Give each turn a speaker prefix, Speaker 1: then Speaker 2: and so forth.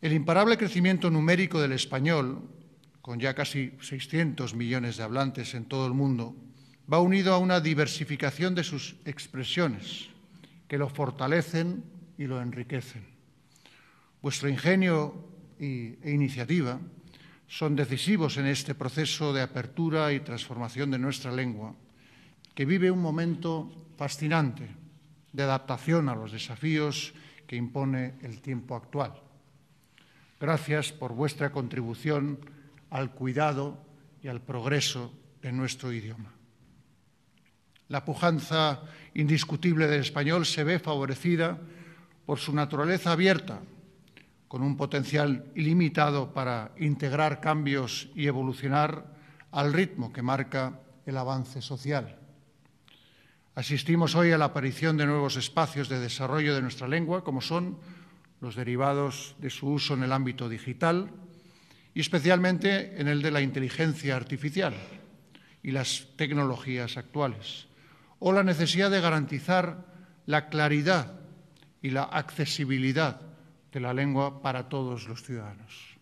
Speaker 1: El imparable crecimiento numérico del español, con ya casi 600 millones de hablantes en todo el mundo, va unido a una diversificación de sus expresiones, que lo fortalecen y lo enriquecen. Vuestro ingenio e iniciativa son decisivos en este proceso de apertura y transformación de nuestra lengua, que vive un momento fascinante de adaptación a los desafíos que impone el tiempo actual. Gracias por vuestra contribución al cuidado y al progreso de nuestro idioma. La pujanza indiscutible del español se ve favorecida por su naturaleza abierta, con un potencial ilimitado para integrar cambios y evolucionar al ritmo que marca el avance social. Asistimos hoy a la aparición de nuevos espacios de desarrollo de nuestra lengua, como son los derivados de su uso en el ámbito digital y especialmente en el de la inteligencia artificial y las tecnologías actuales, o la necesidad de garantizar la claridad y la accesibilidad de la lengua para todos los ciudadanos.